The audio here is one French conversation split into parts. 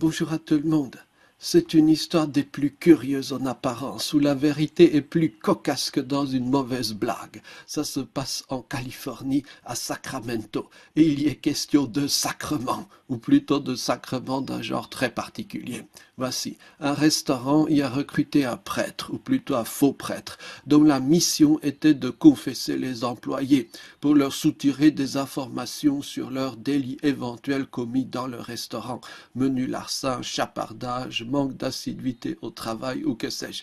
Bonjour à tout le monde. C'est une histoire des plus curieuses en apparence, où la vérité est plus cocasse que dans une mauvaise blague. Ça se passe en Californie, à Sacramento, et il y est question de sacrement, ou plutôt de sacrement d'un genre très particulier. Voici, un restaurant y a recruté un prêtre, ou plutôt un faux prêtre, dont la mission était de confesser les employés pour leur soutirer des informations sur leurs délits éventuels commis dans le restaurant, menu larcin, chapardage, manque d'assiduité au travail ou que sais-je.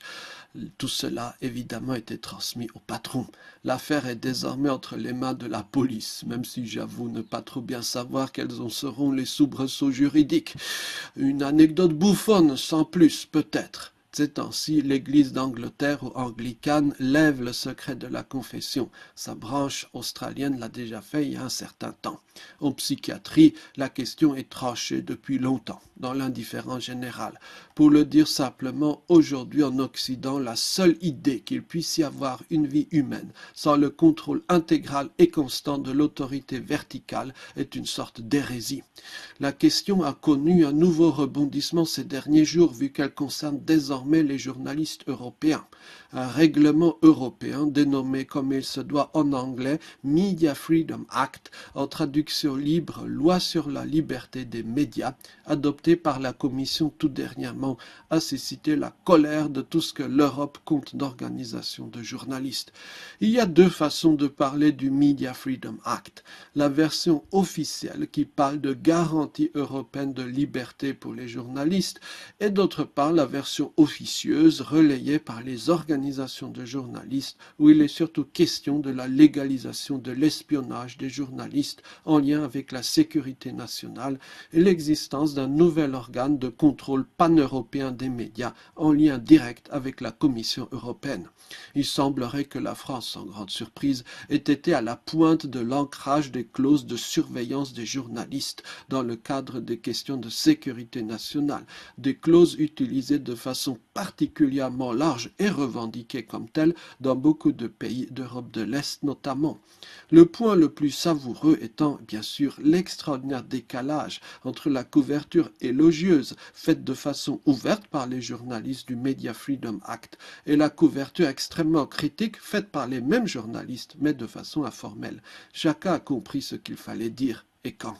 Tout cela, évidemment, été transmis au patron. L'affaire est désormais entre les mains de la police, même si j'avoue ne pas trop bien savoir quels en seront les soubresauts juridiques. Une anecdote bouffonne, sans plus, peut-être. Ces temps-ci, l'Église d'Angleterre ou anglicane lève le secret de la confession. Sa branche australienne l'a déjà fait il y a un certain temps. En psychiatrie, la question est tranchée depuis longtemps, dans l'indifférence générale. Pour le dire simplement, aujourd'hui en Occident, la seule idée qu'il puisse y avoir une vie humaine sans le contrôle intégral et constant de l'autorité verticale est une sorte d'hérésie. La question a connu un nouveau rebondissement ces derniers jours vu qu'elle concerne désormais désormais les journalistes européens. Un règlement européen dénommé comme il se doit en anglais Media Freedom Act, en traduction libre Loi sur la liberté des médias, adopté par la Commission tout dernièrement, a suscité la colère de tout ce que l'Europe compte d'organisations de journalistes. Il y a deux façons de parler du Media Freedom Act. La version officielle qui parle de garantie européenne de liberté pour les journalistes et d'autre part la version officielle officieuse relayée par les organisations de journalistes où il est surtout question de la légalisation de l'espionnage des journalistes en lien avec la sécurité nationale et l'existence d'un nouvel organe de contrôle pan-européen des médias en lien direct avec la Commission européenne. Il semblerait que la France, sans grande surprise, ait été à la pointe de l'ancrage des clauses de surveillance des journalistes dans le cadre des questions de sécurité nationale, des clauses utilisées de façon particulièrement large et revendiquée comme telle dans beaucoup de pays d'Europe de l'Est notamment. Le point le plus savoureux étant bien sûr l'extraordinaire décalage entre la couverture élogieuse faite de façon ouverte par les journalistes du Media Freedom Act et la couverture extrêmement critique faite par les mêmes journalistes mais de façon informelle. Chacun a compris ce qu'il fallait dire et quand.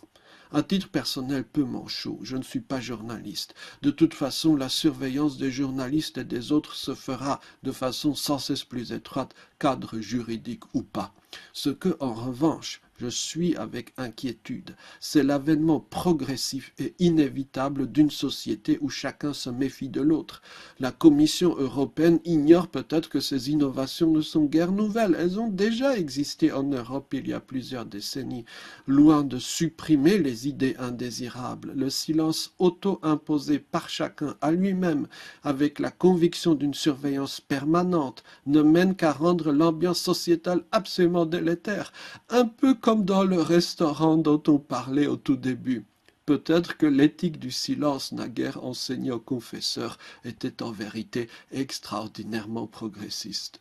À titre personnel, peu manchot. je ne suis pas journaliste. De toute façon, la surveillance des journalistes et des autres se fera de façon sans cesse plus étroite, cadre juridique ou pas. Ce que, en revanche, je suis avec inquiétude. C'est l'avènement progressif et inévitable d'une société où chacun se méfie de l'autre. La Commission européenne ignore peut-être que ces innovations ne sont guère nouvelles. Elles ont déjà existé en Europe il y a plusieurs décennies. Loin de supprimer les idées indésirables, le silence auto-imposé par chacun à lui-même, avec la conviction d'une surveillance permanente, ne mène qu'à rendre l'ambiance sociétale absolument délétère. Un peu comme dans le restaurant dont on parlait au tout début. Peut-être que l'éthique du silence naguère enseignée aux confesseurs était en vérité extraordinairement progressiste.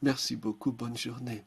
Merci beaucoup, bonne journée.